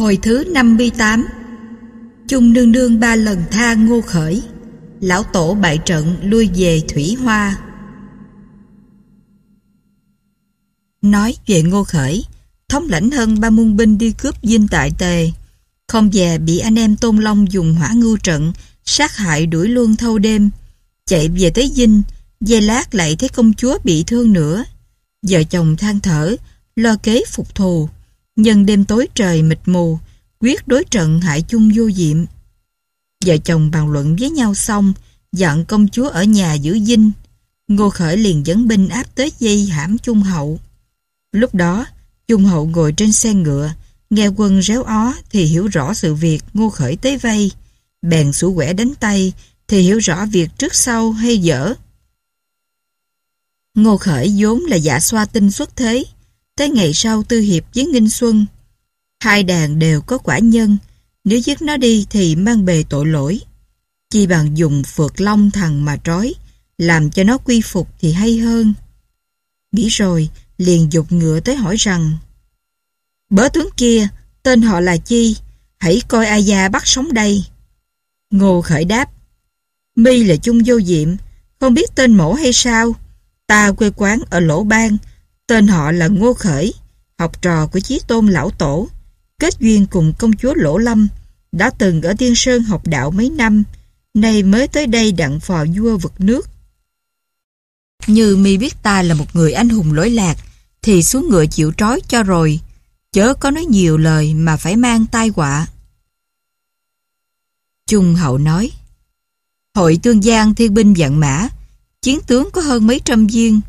Hồi thứ 58 Chung nương nương ba lần tha ngô khởi Lão tổ bại trận lui về Thủy Hoa Nói về ngô khởi Thống lãnh hơn ba muôn binh đi cướp dinh tại tề Không về bị anh em Tôn Long dùng hỏa ngưu trận Sát hại đuổi luôn thâu đêm Chạy về tới dinh Dây lát lại thấy công chúa bị thương nữa Vợ chồng than thở Lo kế phục thù Nhân đêm tối trời mịt mù, quyết đối trận hải chung vô diệm. Vợ chồng bàn luận với nhau xong, dặn công chúa ở nhà giữ dinh. Ngô Khởi liền dẫn binh áp tới dây hãm chung Hậu. Lúc đó, chung Hậu ngồi trên xe ngựa, nghe quân réo ó thì hiểu rõ sự việc Ngô Khởi tới vây. Bèn sủ quẻ đánh tay thì hiểu rõ việc trước sau hay dở. Ngô Khởi vốn là giả soa tinh xuất thế, Tới ngày sau tư hiệp với Nghinh Xuân, hai đàn đều có quả nhân, nếu giết nó đi thì mang bề tội lỗi. Chi bằng dùng phượt long thằng mà trói, làm cho nó quy phục thì hay hơn. Nghĩ rồi, liền dục ngựa tới hỏi rằng Bớ tướng kia, tên họ là Chi, hãy coi A Gia bắt sống đây. Ngô khởi đáp Mi là chung vô diệm, không biết tên mổ hay sao. Ta quê quán ở Lỗ Bang, Tên họ là Ngô Khởi, học trò của Chí Tôn Lão Tổ, kết duyên cùng công chúa Lỗ Lâm, đã từng ở Tiên Sơn học đạo mấy năm, nay mới tới đây đặng phò vua vực nước. Như mi biết ta là một người anh hùng lỗi lạc, thì xuống ngựa chịu trói cho rồi, chớ có nói nhiều lời mà phải mang tai họa. Trung Hậu nói, Hội Tương Giang Thiên Binh Dạng Mã, chiến tướng có hơn mấy trăm viên,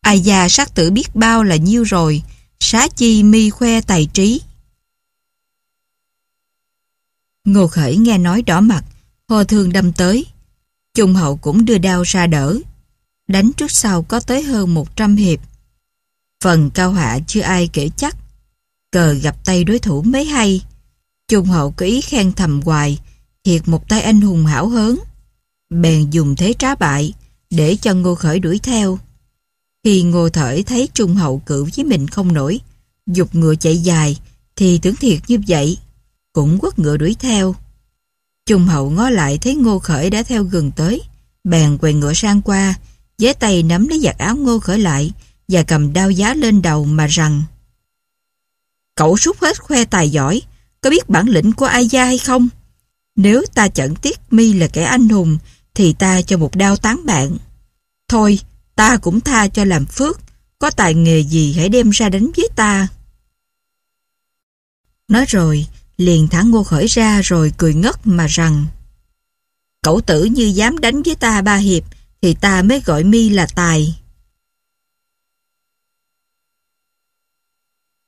Ai già sát tử biết bao là nhiêu rồi, xá chi mi khoe tài trí. Ngô Khởi nghe nói đỏ mặt, hồ thường đâm tới. Trung hậu cũng đưa đao ra đỡ. Đánh trước sau có tới hơn 100 hiệp. Phần cao hạ chưa ai kể chắc. Cờ gặp tay đối thủ mới hay. Trung hậu có ý khen thầm hoài, thiệt một tay anh hùng hảo hớn. Bèn dùng thế trá bại, để cho Ngô Khởi đuổi theo. Khi Ngô Thởi thấy Trung Hậu cự với mình không nổi, dục ngựa chạy dài, thì tướng thiệt như vậy, cũng quất ngựa đuổi theo. Trung Hậu ngó lại thấy Ngô Khởi đã theo gần tới, bèn quay ngựa sang qua, với tay nắm lấy giặt áo Ngô Khởi lại và cầm đao giá lên đầu mà rằng Cậu sút hết khoe tài giỏi, có biết bản lĩnh của ai gia hay không? Nếu ta chẳng tiếc mi là kẻ anh hùng, thì ta cho một đao tán bạn. Thôi, ta cũng tha cho làm phước, có tài nghề gì hãy đem ra đánh với ta. Nói rồi, liền thả ngô khởi ra rồi cười ngất mà rằng Cậu tử như dám đánh với ta ba hiệp thì ta mới gọi mi là tài.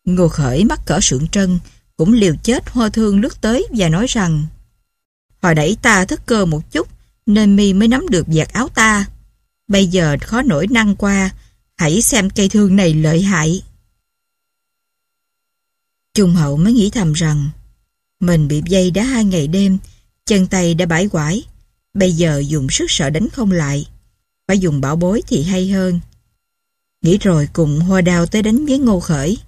Ngô khởi mắc cỡ sượng trân, cũng liều chết hoa thương lướt tới và nói rằng Hồi nãy ta thức cơ một chút nên mi mới nắm được vạt áo ta. Bây giờ khó nổi năng qua, hãy xem cây thương này lợi hại. Trung hậu mới nghĩ thầm rằng, mình bị dây đã hai ngày đêm, chân tay đã bãi quải, bây giờ dùng sức sợ đánh không lại, phải dùng bảo bối thì hay hơn. Nghĩ rồi cùng hoa đào tới đánh với ngô khởi.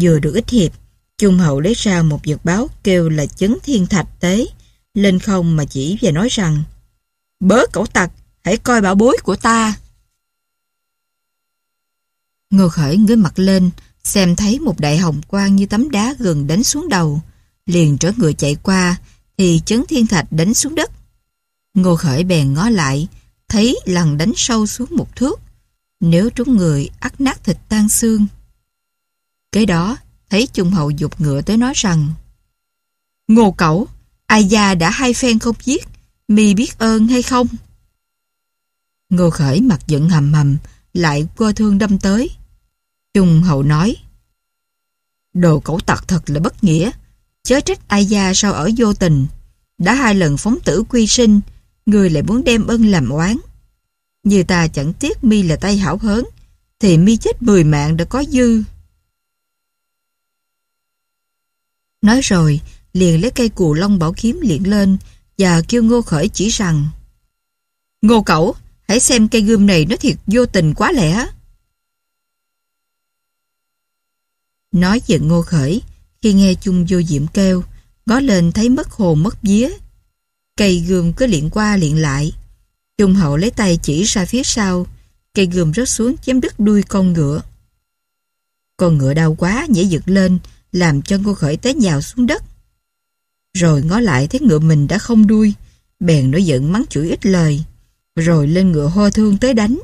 Vừa được ít hiệp, Trung hậu lấy ra một vật báo kêu là chấn thiên thạch tế, lên không mà chỉ và nói rằng Bớ cẩu tặc, Hãy coi bảo bối của ta. Ngô Khởi ngưới mặt lên, xem thấy một đại hồng quang như tấm đá gần đánh xuống đầu. Liền trở người chạy qua, thì chấn thiên thạch đánh xuống đất. Ngô Khởi bèn ngó lại, thấy lần đánh sâu xuống một thước. Nếu trúng người, ắt nát thịt tan xương. Kế đó, thấy Trung Hậu dục ngựa tới nói rằng Ngô Cẩu, Ai gia đã hai phen không giết, mi biết ơn hay không? Ngô Khởi mặt giận hầm hầm, lại cơ thương đâm tới. Trung Hậu nói, Đồ cẩu tặc thật là bất nghĩa, chớ trách ai gia sao ở vô tình. Đã hai lần phóng tử quy sinh, người lại muốn đem ân làm oán. Như ta chẳng tiếc mi là tay hảo hớn, thì mi chết mười mạng đã có dư. Nói rồi, liền lấy cây cù long bảo kiếm liền lên và kêu Ngô Khởi chỉ rằng Ngô Cẩu, Hãy xem cây gươm này nó thiệt vô tình quá lẽ. Nói giận ngô khởi, khi nghe chung vô diệm kêu, ngó lên thấy mất hồn mất vía. Cây gươm cứ liện qua liện lại. Trung hậu lấy tay chỉ ra phía sau, cây gươm rớt xuống chém đứt đuôi con ngựa. Con ngựa đau quá, nhảy dựng lên, làm cho ngô khởi té nhào xuống đất. Rồi ngó lại thấy ngựa mình đã không đuôi, bèn nổi giận mắng chửi ít lời rồi lên ngựa ho thương tới đánh.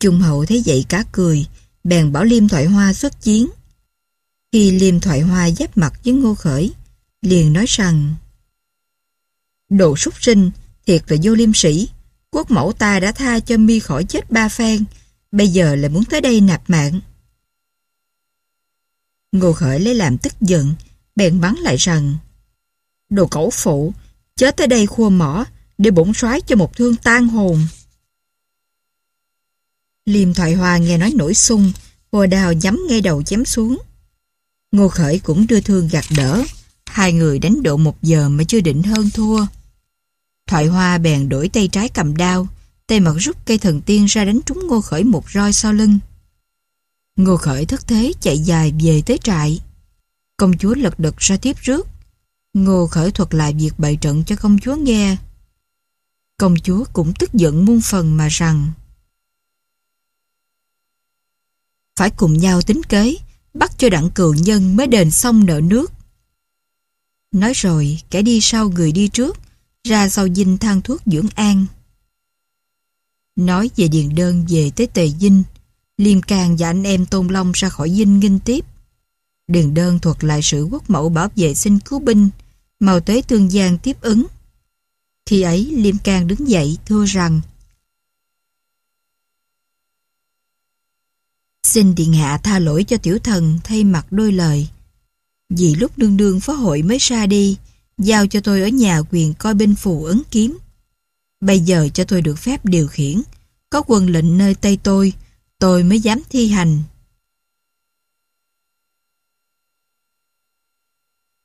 Trung hậu thấy vậy cá cười, bèn bảo Liêm Thoại Hoa xuất chiến. Khi Liêm Thoại Hoa giáp mặt với Ngô Khởi, liền nói rằng Đồ súc sinh, thiệt là vô liêm sĩ, quốc mẫu ta đã tha cho mi khỏi chết ba phen, bây giờ lại muốn tới đây nạp mạng. Ngô Khởi lấy làm tức giận, bèn bắn lại rằng Đồ cẩu phụ, chết tới đây khua mỏ, để bổn soái cho một thương tan hồn. Liêm Thoại Hòa nghe nói nổi sung, bồ đào nhắm ngay đầu chém xuống. Ngô Khởi cũng đưa thương gạt đỡ, hai người đánh độ một giờ mà chưa định hơn thua. Thoại hòa bèn đổi tay trái cầm đao, tay mặt rút cây thần tiên ra đánh trúng Ngô Khởi một roi sau lưng. Ngô Khởi thất thế chạy dài về tới trại. Công chúa lật đật ra tiếp rước. Ngô Khởi thuật lại việc bày trận cho công chúa nghe. Công chúa cũng tức giận muôn phần mà rằng Phải cùng nhau tính kế Bắt cho đặng cường nhân mới đền xong nợ nước Nói rồi kẻ đi sau người đi trước Ra sau dinh thang thuốc dưỡng an Nói về điền đơn về tới tề dinh Liêm Càng và anh em Tôn Long ra khỏi dinh nghinh tiếp Điền đơn thuật lại sự quốc mẫu bảo vệ sinh cứu binh Màu tới tương giang tiếp ứng khi ấy Liêm Cang đứng dậy thưa rằng Xin Điện Hạ tha lỗi cho tiểu thần thay mặt đôi lời. Vì lúc đương đương phó hội mới ra đi, giao cho tôi ở nhà quyền coi binh phù ấn kiếm. Bây giờ cho tôi được phép điều khiển, có quân lệnh nơi tay tôi, tôi mới dám thi hành.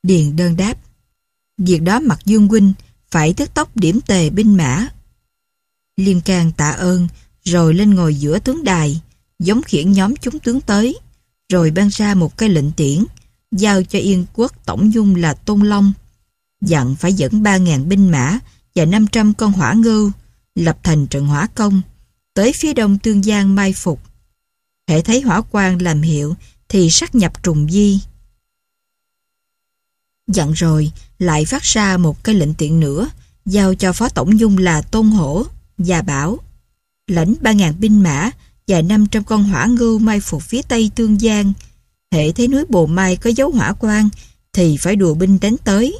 Điền đơn đáp, việc đó mặc Dương Huynh phải tức tốc điểm tề binh mã. Liêm Cang tạ ơn, rồi lên ngồi giữa tướng đài, giống khiển nhóm chúng tướng tới, rồi ban ra một cái lệnh tiễn, giao cho Yên quốc tổng dung là Tôn Long, dặn phải dẫn 3.000 binh mã và 500 con hỏa ngưu, lập thành trận hỏa công, tới phía đông Tương Giang mai phục. Hệ thấy hỏa quang làm hiệu thì sắc nhập trùng di. Dặn rồi, lại phát ra một cái lệnh tiện nữa, giao cho Phó Tổng Dung là Tôn Hổ, và bảo. Lãnh 3.000 binh mã và 500 con hỏa ngưu mai phục phía tây Tương Giang. Hệ thấy núi Bồ Mai có dấu hỏa quan thì phải đùa binh đánh tới.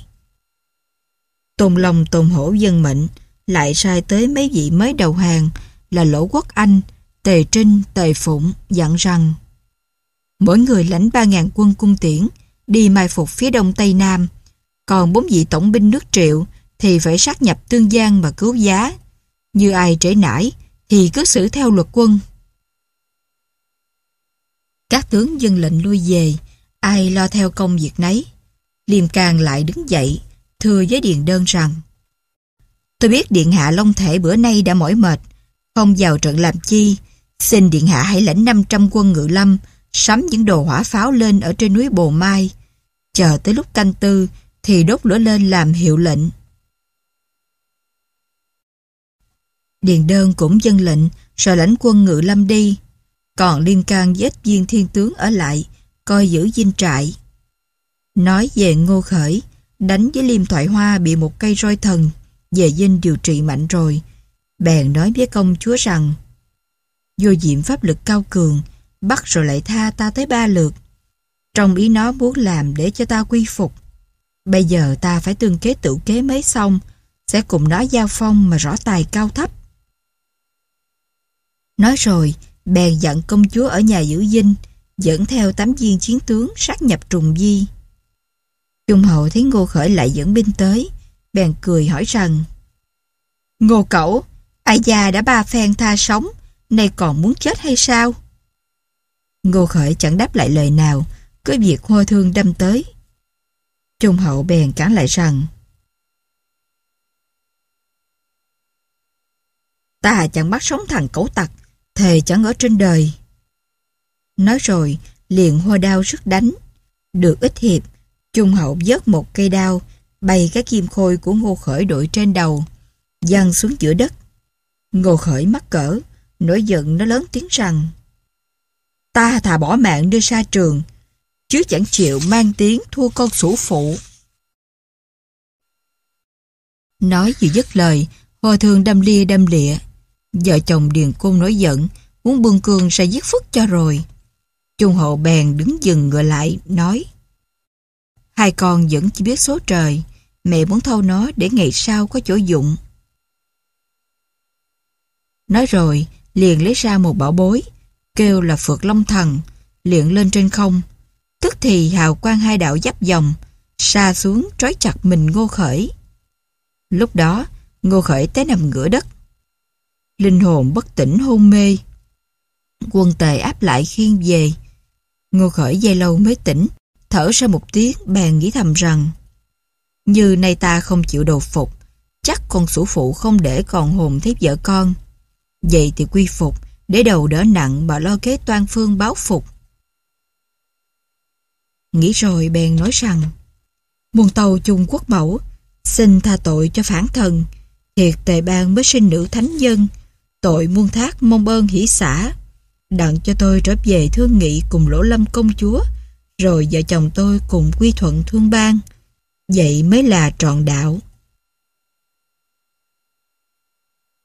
Tôn Long Tôn Hổ dân mệnh lại sai tới mấy vị mới đầu hàng là Lỗ Quốc Anh, Tề Trinh, Tề Phụng dặn rằng mỗi người lãnh 3.000 quân cung tiễn đi mai phục phía đông Tây Nam. Còn bốn vị tổng binh nước triệu thì phải sát nhập Tương Giang và cứu giá. Như ai trễ nải thì cứ xử theo luật quân. Các tướng dân lệnh lui về, ai lo theo công việc nấy. Liêm càng lại đứng dậy, thưa với Điền Đơn rằng Tôi biết Điện Hạ Long Thể bữa nay đã mỏi mệt, không vào trận làm chi, xin Điện Hạ hãy lãnh 500 quân ngự lâm, sắm những đồ hỏa pháo lên ở trên núi Bồ Mai. Chờ tới lúc canh tư thì đốt lửa lên làm hiệu lệnh. Điền đơn cũng dân lệnh rồi lãnh quân ngự lâm đi. Còn liên can với viên thiên tướng ở lại, coi giữ dinh trại. Nói về ngô khởi, đánh với liêm thoại hoa bị một cây roi thần, về dinh điều trị mạnh rồi. Bèn nói với công chúa rằng, vô diệm pháp lực cao cường, bắt rồi lại tha ta tới ba lượt. Trong ý nó muốn làm để cho ta quy phục. Bây giờ ta phải tương kế tự kế mấy xong, sẽ cùng nó giao phong mà rõ tài cao thấp. Nói rồi, bèn dặn công chúa ở nhà giữ dinh, dẫn theo tám viên chiến tướng sát nhập trùng di. Trung hậu thấy Ngô Khởi lại dẫn binh tới, bèn cười hỏi rằng Ngô Cẩu, ai già đã ba phen tha sống, nay còn muốn chết hay sao? Ngô Khởi chẳng đáp lại lời nào, cứ việc hôi thương đâm tới. Trung hậu bèn cản lại rằng Ta chẳng bắt sống thằng cẩu tặc, thề chẳng ở trên đời. Nói rồi, liền hoa đao sức đánh. Được ít hiệp, Trung hậu vớt một cây đao, bay cái kim khôi của Ngô Khởi đội trên đầu, giăng xuống giữa đất. Ngô Khởi mắc cỡ, nổi giận nó lớn tiếng rằng Ta thà bỏ mạng đi xa trường, chứ chẳng chịu mang tiếng thua con sủ phụ. Nói vừa dứt lời, hòa thượng đâm lia đâm lịa. Vợ chồng Điền Côn nổi giận, muốn bương cương sẽ giết phức cho rồi. Trung hộ bèn đứng dừng ngựa lại, nói Hai con vẫn chỉ biết số trời, mẹ muốn thâu nó để ngày sau có chỗ dụng. Nói rồi, liền lấy ra một bảo bối, kêu là Phược Long Thần, liệng lên trên không. Tức thì hào quang hai đạo giáp dòng, xa xuống trói chặt mình Ngô Khởi. Lúc đó, Ngô Khởi té nằm ngửa đất. Linh hồn bất tỉnh hôn mê. Quân tề áp lại khiên về. Ngô Khởi dây lâu mới tỉnh, thở ra một tiếng bèn nghĩ thầm rằng Như nay ta không chịu đồ phục, chắc con sủ phụ không để còn hồn thiếp vợ con. Vậy thì quy phục, để đầu đỡ nặng mà lo kế toan phương báo phục. Nghĩ rồi bèn nói rằng Muôn tàu chung quốc mẫu Xin tha tội cho phản thần Thiệt tề bang mới sinh nữ thánh nhân Tội muôn thác mong ơn hỷ xã Đặng cho tôi trở về thương nghị cùng lỗ lâm công chúa Rồi vợ chồng tôi cùng quy thuận thương bang Vậy mới là trọn đạo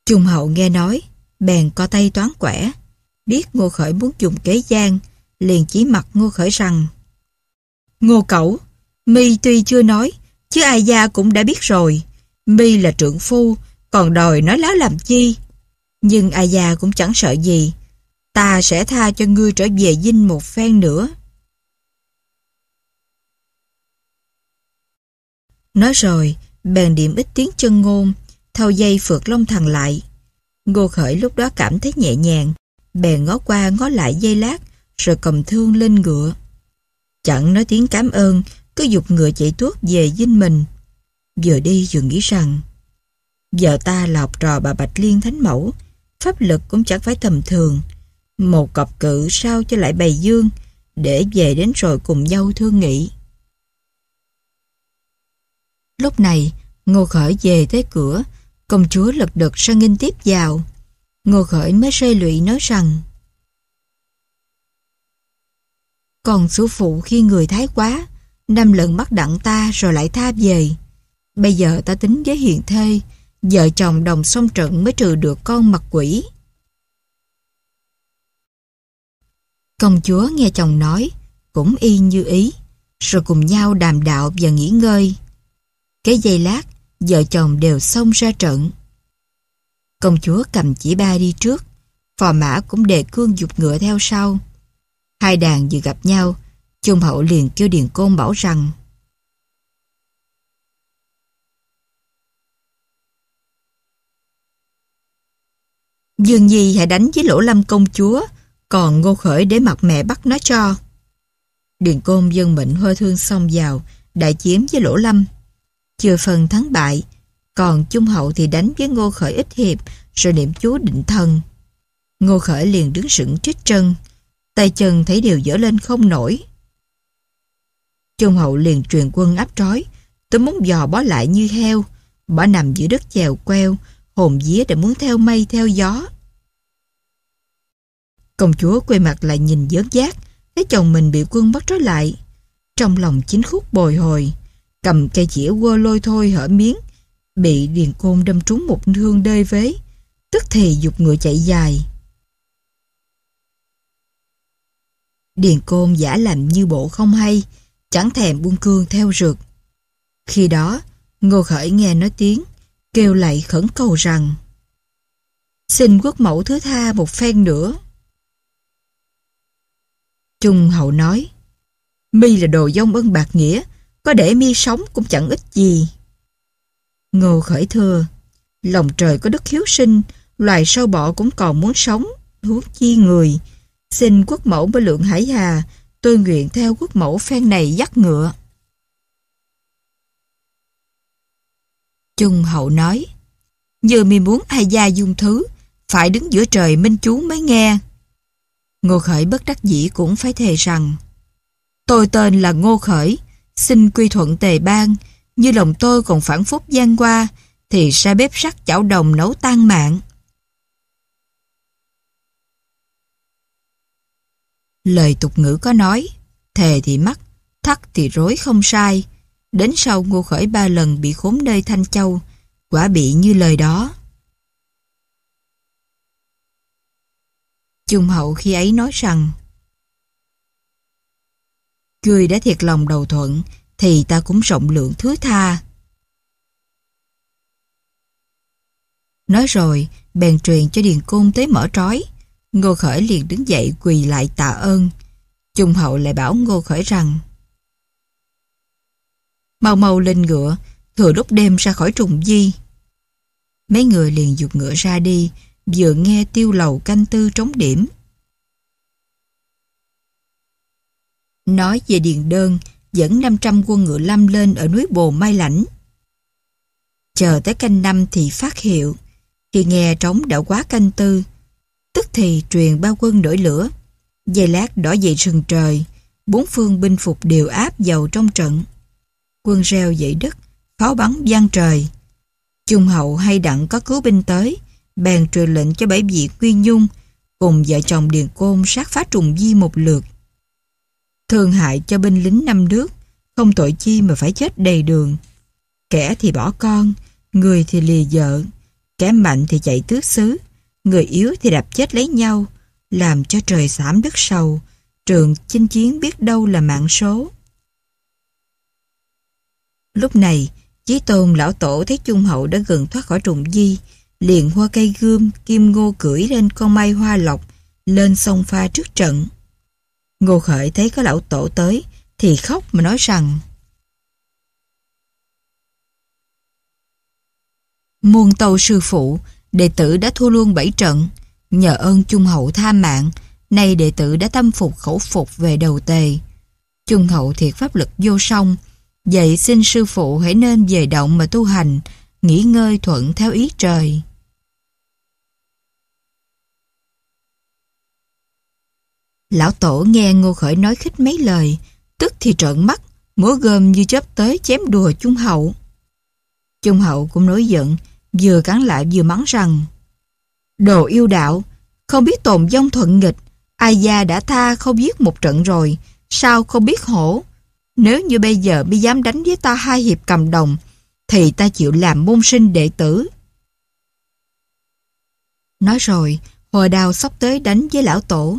Trung hậu nghe nói bèn co tay toán quẻ. Biết Ngô Khởi muốn dùng kế gian, liền chỉ mặt Ngô Khởi rằng Ngô Cẩu, mi tuy chưa nói, chứ ai gia cũng đã biết rồi. mi là trưởng phu, còn đòi nói láo làm chi. Nhưng ai gia cũng chẳng sợ gì. Ta sẽ tha cho ngươi trở về dinh một phen nữa. Nói rồi, bèn điểm ít tiếng chân ngôn, thao dây phượt long thằng lại, Ngô Khởi lúc đó cảm thấy nhẹ nhàng, bèn ngó qua ngó lại dây lát, rồi cầm thương lên ngựa. Chẳng nói tiếng cảm ơn, cứ dục ngựa chạy tuốt về dinh mình. Vừa đi vừa nghĩ rằng, vợ ta lọc trò bà Bạch Liên Thánh Mẫu, pháp lực cũng chẳng phải tầm thường. Một cặp cự sao cho lại bày dương, để về đến rồi cùng nhau thương nghị. Lúc này, Ngô Khởi về tới cửa, Công chúa lật đật sang nghênh tiếp vào. Ngô Khởi mới rơi lụy nói rằng Còn số phụ khi người thái quá, năm lần bắt đặng ta rồi lại tha về. Bây giờ ta tính với hiện thê, vợ chồng đồng song trận mới trừ được con mặt quỷ. Công chúa nghe chồng nói, cũng y như ý, rồi cùng nhau đàm đạo và nghỉ ngơi. Cái giây lát, vợ chồng đều xông ra trận. Công chúa cầm chỉ ba đi trước, phò mã cũng đề cương dục ngựa theo sau. Hai đàn vừa gặp nhau, Trung Hậu liền kêu Điền Côn bảo rằng Dương Nhi hãy đánh với lỗ lâm công chúa, còn ngô khởi để mặt mẹ bắt nó cho. Điền Côn dân mệnh hơi thương xong vào, đại chiếm với lỗ lâm chừa phần thắng bại. Còn Trung Hậu thì đánh với Ngô Khởi ít hiệp, rồi niệm chú định thần. Ngô Khởi liền đứng sững trích chân, tay chân thấy điều dở lên không nổi. Trung Hậu liền truyền quân áp trói, tôi muốn dò bó lại như heo, bỏ nằm giữa đất chèo queo, hồn vía để muốn theo mây theo gió. Công chúa quay mặt lại nhìn dớn giác, thấy chồng mình bị quân bắt trói lại. Trong lòng chính khúc bồi hồi, cầm cây dĩa quơ lôi thôi hở miếng, bị Điền Côn đâm trúng một thương đê vế, tức thì dục ngựa chạy dài. Điền Côn giả làm như bộ không hay, chẳng thèm buông cương theo rượt. Khi đó, Ngô Khởi nghe nói tiếng, kêu lại khẩn cầu rằng Xin quốc mẫu thứ tha một phen nữa. Trung hậu nói Mi là đồ dông ân bạc nghĩa có để mi sống cũng chẳng ích gì. Ngô khởi thưa, lòng trời có đức hiếu sinh, loài sâu bọ cũng còn muốn sống, huống chi người. Xin quốc mẫu mới lượng hải hà, tôi nguyện theo quốc mẫu phen này dắt ngựa. Trung hậu nói, giờ mi muốn ai gia dung thứ, phải đứng giữa trời minh chú mới nghe. Ngô Khởi bất đắc dĩ cũng phải thề rằng, tôi tên là Ngô Khởi, xin quy thuận tề ban như lòng tôi còn phản phúc gian qua, thì ra bếp sắt chảo đồng nấu tan mạng. Lời tục ngữ có nói, thề thì mắc, thắt thì rối không sai. Đến sau ngô khởi ba lần bị khốn nơi Thanh Châu, quả bị như lời đó. Trung hậu khi ấy nói rằng Ngươi đã thiệt lòng đầu thuận Thì ta cũng rộng lượng thứ tha Nói rồi Bèn truyền cho Điền Côn tới mở trói Ngô Khởi liền đứng dậy quỳ lại tạ ơn Trung hậu lại bảo Ngô Khởi rằng Mau mau lên ngựa Thừa lúc đêm ra khỏi trùng di Mấy người liền dục ngựa ra đi Vừa nghe tiêu lầu canh tư trống điểm nói về Điền Đơn dẫn 500 quân ngựa lâm lên ở núi Bồ Mai Lãnh. Chờ tới canh năm thì phát hiệu, khi nghe trống đã quá canh tư, tức thì truyền bao quân đổi lửa, dây lát đỏ dậy sừng trời, bốn phương binh phục đều áp vào trong trận. Quân reo dậy đất, pháo bắn vang trời. Trung hậu hay đặng có cứu binh tới, bèn truyền lệnh cho bảy vị Nguyên Nhung cùng vợ chồng Điền Côn sát phá trùng di một lượt thương hại cho binh lính năm nước, không tội chi mà phải chết đầy đường. Kẻ thì bỏ con, người thì lìa vợ, kẻ mạnh thì chạy tước xứ, người yếu thì đạp chết lấy nhau, làm cho trời xảm đất sầu, trường chinh chiến biết đâu là mạng số. Lúc này, Chí Tôn lão tổ thấy Trung Hậu đã gần thoát khỏi trùng di, liền hoa cây gươm, kim ngô cưỡi lên con mai hoa lộc, lên sông pha trước trận. Ngô Khởi thấy có lão tổ tới thì khóc mà nói rằng Muôn tàu sư phụ, đệ tử đã thua luôn bảy trận. Nhờ ơn Trung Hậu tha mạng, nay đệ tử đã tâm phục khẩu phục về đầu tề. Trung Hậu thiệt pháp lực vô song, vậy xin sư phụ hãy nên về động mà tu hành, nghỉ ngơi thuận theo ý trời. Lão tổ nghe Ngô Khởi nói khích mấy lời, tức thì trợn mắt, múa gom như chớp tới chém đùa Trung Hậu. Trung Hậu cũng nổi giận, vừa cắn lại vừa mắng rằng Đồ yêu đạo, không biết tồn dông thuận nghịch, ai gia đã tha không giết một trận rồi, sao không biết hổ. Nếu như bây giờ mới dám đánh với ta hai hiệp cầm đồng, thì ta chịu làm môn sinh đệ tử. Nói rồi, hồi đào sóc tới đánh với lão tổ,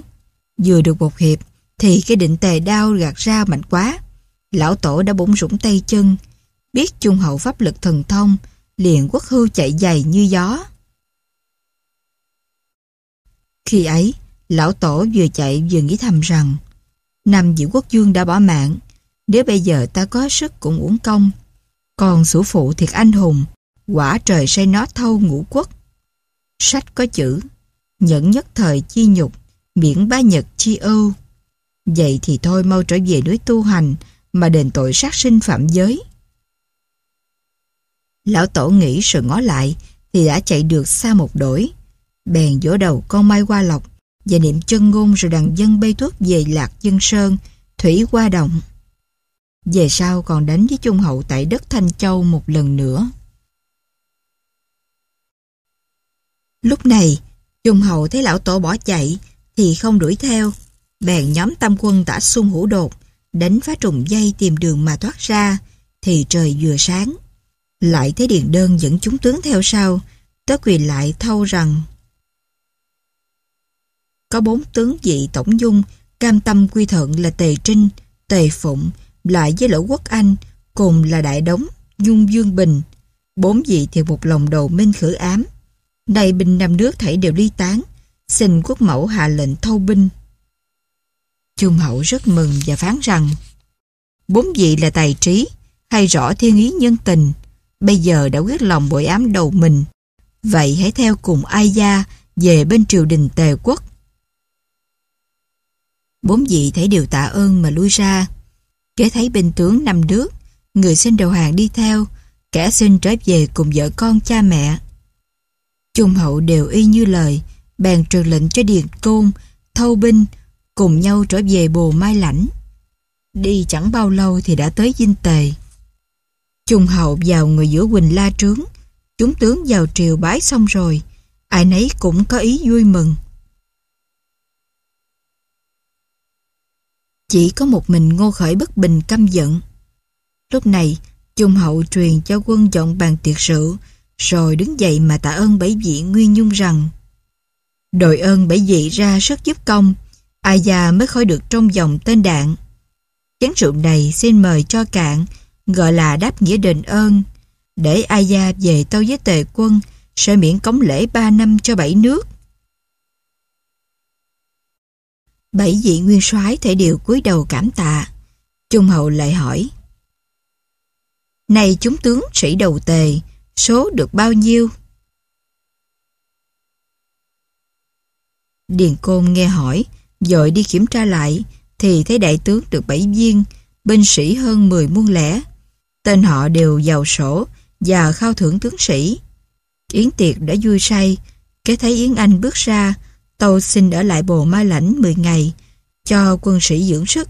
Vừa được một hiệp, thì cái định tề đao gạt ra mạnh quá. Lão tổ đã bỗng rủng tay chân, biết trung hậu pháp lực thần thông, liền quốc hưu chạy dày như gió. Khi ấy, lão tổ vừa chạy vừa nghĩ thầm rằng, năm diệu quốc dương đã bỏ mạng, nếu bây giờ ta có sức cũng uổng công. Còn sủ phụ thiệt anh hùng, quả trời say nó thâu ngũ quốc. Sách có chữ, nhẫn nhất thời chi nhục, miễn ba nhật chi ưu. Vậy thì thôi mau trở về núi tu hành mà đền tội sát sinh phạm giới. Lão tổ nghĩ sự ngó lại thì đã chạy được xa một đổi. Bèn vỗ đầu con mai qua lọc và niệm chân ngôn rồi đằng dân bay thuốc về lạc dân sơn, thủy qua động. Về sau còn đánh với Trung Hậu tại đất Thanh Châu một lần nữa. Lúc này, Trung Hậu thấy lão tổ bỏ chạy thì không đuổi theo. Bèn nhóm tam quân tả sung hữu đột, đánh phá trùng dây tìm đường mà thoát ra, thì trời vừa sáng. Lại thấy Điền Đơn dẫn chúng tướng theo sau, tớ quỳ lại thâu rằng Có bốn tướng dị tổng dung, cam tâm quy thận là Tề Trinh, Tề Phụng, lại với Lỗ Quốc Anh, cùng là Đại Đống, Dung Dương Bình. Bốn vị thì một lòng đầu minh khử ám. đầy bình năm nước thảy đều ly tán, xin quốc mẫu hạ lệnh thâu binh. Trung hậu rất mừng và phán rằng bốn vị là tài trí, hay rõ thiên ý nhân tình, bây giờ đã quyết lòng bội ám đầu mình. Vậy hãy theo cùng Ai Gia về bên triều đình Tề quốc. Bốn vị thấy điều tạ ơn mà lui ra. Kế thấy binh tướng năm đứa, người xin đầu hàng đi theo, kẻ xin trở về cùng vợ con cha mẹ. Trung hậu đều y như lời, bèn truyền lệnh cho Điền Côn, Thâu Binh cùng nhau trở về Bồ Mai Lãnh. Đi chẳng bao lâu thì đã tới Dinh Tề. Trung hậu vào người giữa Quỳnh La Trướng, chúng tướng vào triều bái xong rồi, ai nấy cũng có ý vui mừng. Chỉ có một mình ngô khởi bất bình căm giận. Lúc này, Trung hậu truyền cho quân dọn bàn tiệc rượu, rồi đứng dậy mà tạ ơn bảy vị Nguyên Nhung rằng Đội ơn bởi dị ra sức giúp công, ai già mới khỏi được trong dòng tên đạn. Chén rượu này xin mời cho cạn, gọi là đáp nghĩa đền ơn. Để ai gia về tâu với tề quân, sẽ miễn cống lễ ba năm cho bảy nước. Bảy vị nguyên soái thể điều cúi đầu cảm tạ. Trung hậu lại hỏi. Này chúng tướng sĩ đầu tề, số được bao nhiêu? Điền Côn nghe hỏi, dội đi kiểm tra lại, thì thấy đại tướng được bảy viên, binh sĩ hơn 10 muôn lẻ. Tên họ đều giàu sổ và khao thưởng tướng sĩ. Yến tiệc đã vui say, kế thấy Yến Anh bước ra, tâu xin ở lại bồ ma lãnh 10 ngày, cho quân sĩ dưỡng sức,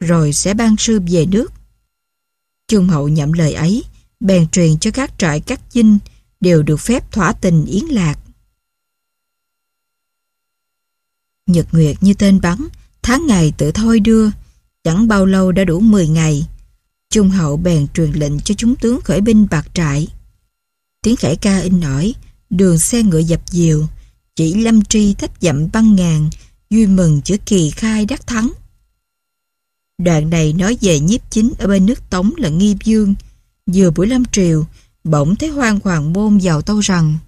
rồi sẽ ban sư về nước. Trung Hậu nhậm lời ấy, bèn truyền cho các trại các dinh đều được phép thỏa tình Yến Lạc. Nhật Nguyệt như tên bắn, tháng ngày tự thôi đưa, chẳng bao lâu đã đủ 10 ngày. Trung hậu bèn truyền lệnh cho chúng tướng khởi binh bạc trại. Tiếng khải ca in nổi, đường xe ngựa dập diều, chỉ lâm tri thách dặm băng ngàn, vui mừng chữ kỳ khai đắc thắng. Đoạn này nói về nhiếp chính ở bên nước Tống là Nghi Dương. Vừa buổi lâm triều, bỗng thấy hoang hoàng môn vào tâu rằng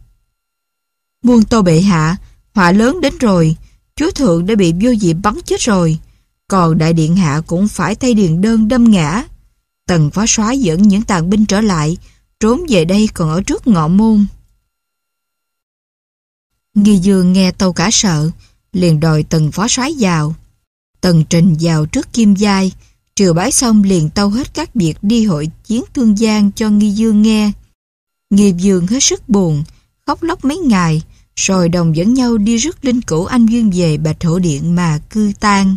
Muôn tô bệ hạ, họa lớn đến rồi, chúa thượng đã bị vô diệm bắn chết rồi. Còn đại điện hạ cũng phải thay điền đơn đâm ngã. Tần phó xóa dẫn những tàn binh trở lại, trốn về đây còn ở trước ngọ môn. Nghi dương nghe tâu cả sợ, liền đòi tần phó soái vào. Tần trình vào trước kim giai, triều bái xong liền tâu hết các việc đi hội chiến tương giang cho Nghi dương nghe. Nghi dương hết sức buồn, khóc lóc mấy ngày, rồi đồng dẫn nhau đi rước linh cữu anh Duyên về Bạch Thổ Điện mà cư tan.